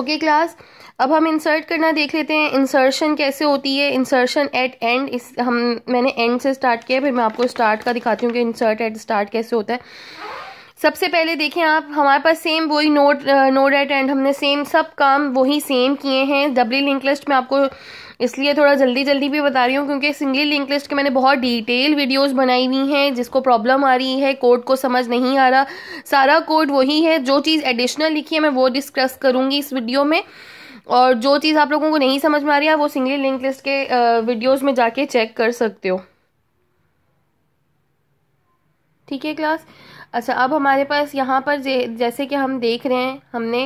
okay class अब हम insert करना देख लेते हैं इंसर्शन कैसे होती है इंसर्शन एट एंड इस हम मैंने एंड से स्टार्ट किया फिर मैं आपको स्टार्ट का दिखाती हूँ कि इंसर्ट एट स्टार्ट कैसे होता है सबसे पहले देखें आप हमारे पास सेम वही नोट नोट एट एंड हमने सेम सब काम वही सेम किए हैं डबली लिंक लिस्ट में आपको इसलिए थोड़ा जल्दी जल्दी भी बता रही हूँ क्योंकि सिंगली लिंक लिस्ट के मैंने बहुत डिटेल वीडियोस बनाई हुई हैं जिसको प्रॉब्लम आ रही है कोड को समझ नहीं आ रहा सारा कोड वही है जो चीज़ एडिशनल लिखी है मैं वो डिस्कस करूँगी इस वीडियो में और जो चीज़ आप लोगों को नहीं समझ में आ रही है वो सिंगली लिंक लिस्ट के वीडियोज़ में जाके चेक कर सकते हो ठीक है क्लास अच्छा अब हमारे पास यहाँ पर जैसे कि हम देख रहे हैं हमने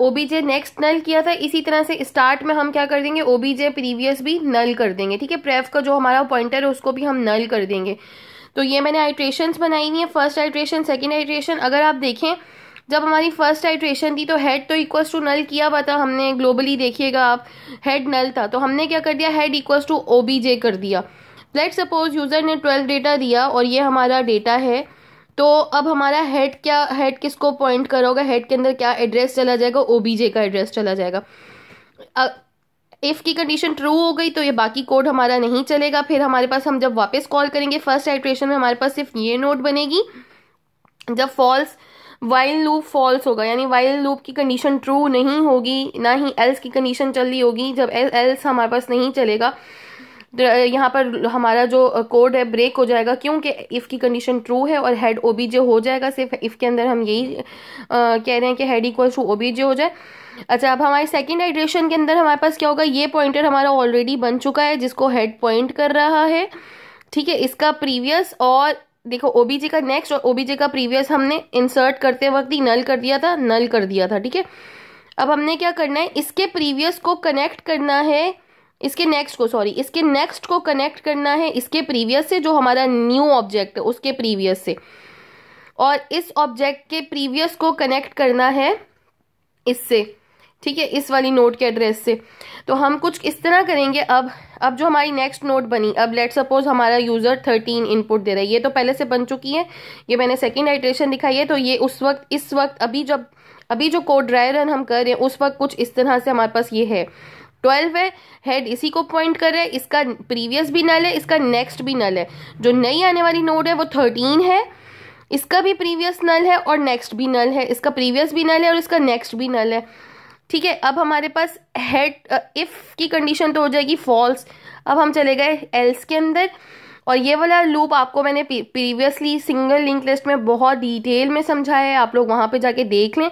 ओ बी जे नेक्स्ट नल किया था इसी तरह से स्टार्ट में हम क्या कर देंगे ओ बी जे प्रीवियस भी नल कर देंगे ठीक है प्रेफ का जो हमारा पॉइंटर है उसको भी हम नल कर देंगे तो ये मैंने आइट्रेशन बनाई हुई है फर्स्ट आइट्रेशन सेकेंड आइट्रेशन अगर आप देखें जब हमारी फर्स्ट आइट्रेशन थी तो हेड तो इक्वल टू नल किया हुआ था हमने ग्लोबली देखिएगा आप हेड नल था तो हमने क्या कर दिया head equal to O B J कर दिया लेट सपोज यूज़र ने ट्वेल्थ डेटा दिया और ये हमारा डेटा है तो अब हमारा हेड क्या हेड किसको पॉइंट करोगे हेड के अंदर क्या एड्रेस चला जाएगा ओबीजे का एड्रेस चला जाएगा इफ़ की कंडीशन ट्रू हो गई तो ये बाकी कोड हमारा नहीं चलेगा फिर हमारे पास हम जब वापस कॉल करेंगे फर्स्ट आइट्रेशन में हमारे पास सिर्फ ये नोट बनेगी जब फॉल्स वाइल लूप फॉल्स होगा यानी वाइल लूप की कंडीशन ट्रू नहीं होगी ना ही एल्स की कंडीशन चल रही होगी जब एल्स हमारे पास नहीं चलेगा यहाँ पर हमारा जो कोड है ब्रेक हो जाएगा क्योंकि इफ़ की कंडीशन ट्रू है और हेड ओ जे हो जाएगा सिर्फ इफ़ के अंदर हम यही कह रहे हैं कि head equal to O J हो जाए अच्छा अब हमारे सेकेंड हाइड्रेशन के अंदर हमारे पास क्या होगा ये पॉइंटर हमारा ऑलरेडी बन चुका है जिसको हेड पॉइंट कर रहा है ठीक है इसका प्रीवियस और देखो जे का नेक्स्ट और जे का प्रीवियस हमने इंसर्ट करते वक्त ही नल कर दिया था नल कर दिया था ठीक है अब हमने क्या करना है इसके प्रीवियस को कनेक्ट करना है इसके नेक्स्ट को सॉरी इसके नेक्स्ट को कनेक्ट करना है इसके प्रीवियस से जो हमारा न्यू ऑब्जेक्ट है उसके प्रीवियस से और इस ऑब्जेक्ट के प्रीवियस को कनेक्ट करना है इससे ठीक है इस वाली नोट के एड्रेस से तो हम कुछ इस तरह करेंगे अब अब जो हमारी नेक्स्ट नोट बनी अब लेट सपोज हमारा यूज़र थर्टीन इनपुट दे रहा है ये तो पहले से बन चुकी है ये मैंने सेकेंड आइट्रेशन दिखाई है तो ये उस वक्त इस वक्त अभी जब अभी जो कोड ड्राई रन हम कर रहे हैं उस वक्त कुछ इस तरह से हमारे पास ये है ट्वेल्व है हेड इसी को पॉइंट कर रहा है इसका प्रीवियस भी नल है इसका नेक्स्ट भी नल है जो नई आने वाली नोड है वो थर्टीन है इसका भी प्रीवियस नल है और नेक्स्ट भी नल है इसका प्रीवियस भी नल है और इसका नेक्स्ट भी नल है ठीक है अब हमारे पास हेड इफ़ uh, की कंडीशन तो हो जाएगी फॉल्स अब हम चले गए एल्स के अंदर और ये वाला लूप आपको मैंने प्रीवियसली सिंगल लिंक लिस्ट में बहुत डिटेल में समझाया है आप लोग वहाँ पे जाके देख लें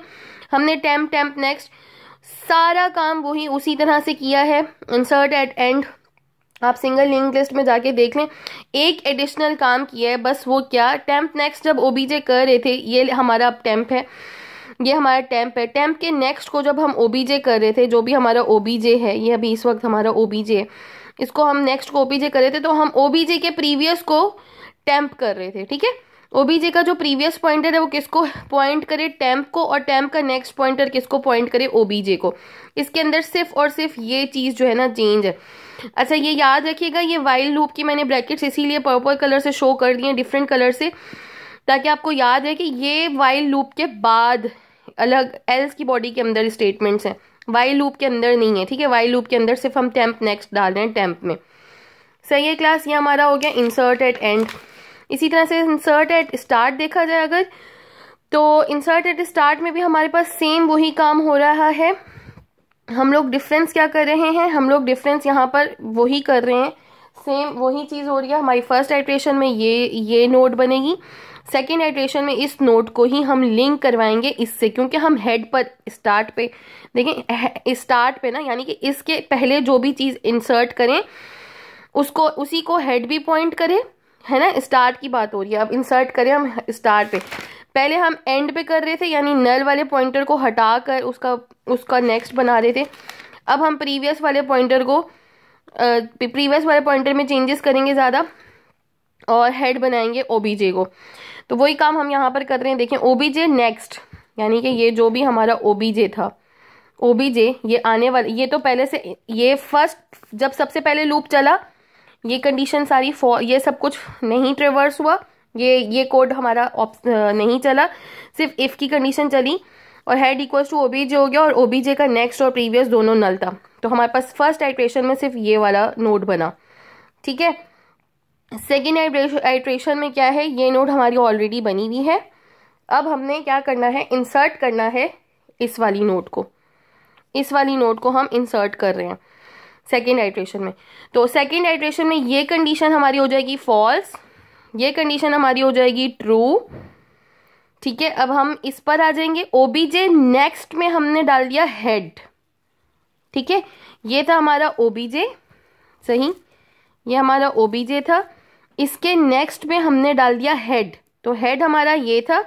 हमने टेम्प टेम्प नेक्स्ट सारा काम वही उसी तरह से किया है इंसर्ट एट एंड आप सिंगल लिंक लिस्ट में जाके देख लें एक एडिशनल काम किया है बस वो क्या टेम्प नेक्स्ट जब ओबीजे कर रहे थे ये हमारा अब टेम्प है ये हमारा टेम्प है टेम्प के नेक्स्ट को जब हम ओबीजे कर रहे थे जो भी हमारा ओबीजे है ये अभी इस वक्त हमारा ओबीजे है इसको हम नेक्स्ट को ओबीजे कर रहे थे तो हम ओबीजे के प्रीवियस को टेम्प कर रहे थे ठीक है ओबीजे का जो प्रीवियस पॉइंटर है वो किसको पॉइंट करे टैम्प को और टैम्प का नेक्स्ट पॉइंटर किसको पॉइंट करे ओबीजे को इसके अंदर सिर्फ और सिर्फ ये चीज़ जो है ना चेंज है अच्छा ये याद रखिएगा ये वाइल्ड लूप की मैंने ब्रैकेट्स इसीलिए पर्पल कलर से शो कर दिए डिफरेंट कलर से ताकि आपको याद है कि ये वाइल लूप के बाद अलग एल्स की बॉडी के अंदर स्टेटमेंट्स हैं वाइल लूप के अंदर नहीं है ठीक है वाइल लूप के अंदर सिर्फ हम टेम्प नेक्स्ट डाल रहे हैं टेम्प में सही है क्लास ये हमारा हो गया इंसर्ट एट एंड इसी तरह से इंसर्ट एट स्टार्ट देखा जाए अगर तो इंसर्ट एट स्टार्ट में भी हमारे पास सेम वही काम हो रहा है हम लोग डिफरेंस क्या कर रहे हैं हम लोग डिफरेंस यहाँ पर वही कर रहे हैं सेम वही चीज़ हो रही है हमारी फर्स्ट आइट्रेशन में ये ये नोट बनेगी सेकेंड आइट्रेशन में इस नोट को ही हम लिंक करवाएंगे इससे क्योंकि हम हेड पर स्टार्ट पे देखें स्टार्ट पे ना यानी कि इसके पहले जो भी चीज़ इंसर्ट करें उसको उसी को हेड भी पॉइंट करें है ना स्टार्ट की बात हो रही है अब इंसर्ट करें हम स्टार्ट पे पहले हम एंड पे कर रहे थे यानी नल वाले पॉइंटर को हटा कर उसका उसका नेक्स्ट बना रहे थे अब हम प्रीवियस वाले पॉइंटर को प्रीवियस वाले पॉइंटर में चेंजेस करेंगे ज़्यादा और हेड बनाएंगे ओ को तो वही काम हम यहाँ पर कर रहे हैं देखें ओ नेक्स्ट यानी कि ये जो भी हमारा ओ था ओ ये आने वाले ये तो पहले से ये फर्स्ट जब सबसे पहले लूप चला ये कंडीशन सारी ये सब कुछ नहीं ट्रेवर्स हुआ ये ये कोड हमारा नहीं चला सिर्फ इफ़ की कंडीशन चली और हेड इक्वल टू ओबीजे हो गया और ओबीजे का नेक्स्ट और प्रीवियस दोनों नल था तो हमारे पास फर्स्ट आइट्रेशन में सिर्फ ये वाला नोट बना ठीक है सेकेंड आइट्रेशन में क्या है ये नोट हमारी ऑलरेडी बनी हुई है अब हमने क्या करना है इंसर्ट करना है इस वाली नोट को इस वाली नोट को हम इंसर्ट कर रहे हैं सेकेंड आइट्रेशन में तो सेकेंड आइट्रेशन में ये कंडीशन हमारी हो जाएगी फॉल्स ये कंडीशन हमारी हो जाएगी ट्रू ठीक है अब हम इस पर आ जाएंगे ओबीजे नेक्स्ट में हमने डाल दिया हेड ठीक है ये था हमारा ओबीजे सही ये हमारा ओबीजे था इसके नेक्स्ट में हमने डाल दिया हेड तो हेड हमारा ये था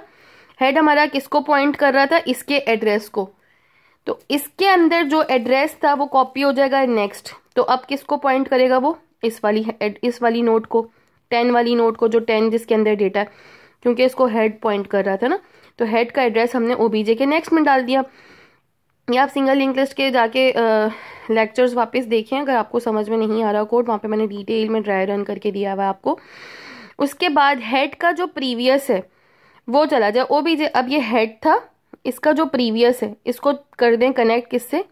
हेड हमारा किसको पॉइंट कर रहा था इसके एड्रेस को तो इसके अंदर जो एड्रेस था वो कॉपी हो जाएगा नेक्स्ट तो अब किसको पॉइंट करेगा वो इस वाली इस वाली नोट को टेन वाली नोट को जो टेन जिसके अंदर डेटा है क्योंकि इसको हेड पॉइंट कर रहा था ना तो हेड का एड्रेस हमने ओबीजे के नेक्स्ट में डाल दिया या आप सिंगल लिंक लिस्ट के जाके लेक्चर्स वापस देखें अगर आपको समझ में नहीं आ रहा कोड वहाँ पे मैंने डिटेल में ड्राई रन करके दिया हुआ आपको उसके बाद हेड का जो प्रीवियस है वो चला जाए ओ अब ये हेड था इसका जो प्रीवियस है इसको कर दें कनेक्ट किससे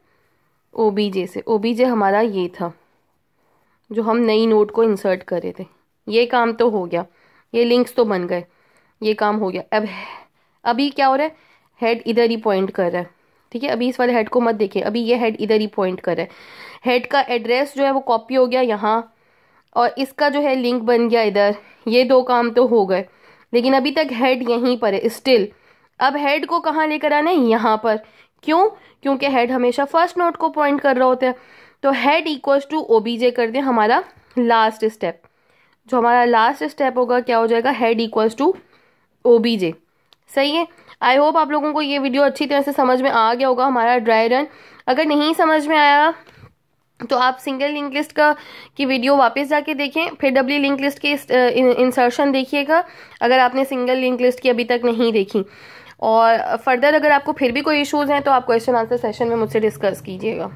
ओ बी जे से ओ बी जे हमारा ये था जो हम नई नोट को इंसर्ट कर रहे थे ये काम तो हो गया ये लिंक्स तो बन गए ये काम हो गया अब अभी क्या हो रहा है हेड इधर ही पॉइंट कर रहा है ठीक है अभी इस वाले हेड को मत देखें अभी ये हेड इधर ही पॉइंट कर रहा है हेड का एड्रेस जो है वो कॉपी हो गया यहाँ और इसका जो है लिंक बन गया इधर ये दो काम तो हो गए लेकिन अभी तक हेड यहीं पर है स्टिल अब हेड को कहाँ लेकर आना है यहाँ पर क्यों क्योंकि हेड हमेशा फर्स्ट नोट को पॉइंट कर रहा होता है तो head equals to O OBJ कर दें हमारा लास्ट स्टेप जो हमारा लास्ट स्टेप होगा क्या हो जाएगा हेड इक्वल्स टू ओबीजे सही है आई होप आप लोगों को ये वीडियो अच्छी तरह से समझ में आ गया होगा हमारा ड्राई रन अगर नहीं समझ में आया तो आप सिंगल लिंक लिस्ट का की वीडियो वापस जाके देखें फिर डब्ल्यू लिंक लिस्ट के इंसर्शन uh, देखिएगा अगर आपने सिंगल लिंक लिस्ट की अभी तक नहीं देखी और फर्दर अगर आपको फिर भी कोई इश्यूज़ हैं तो आप क्वेश्चन आंसर सेशन में मुझसे डिस्कस कीजिएगा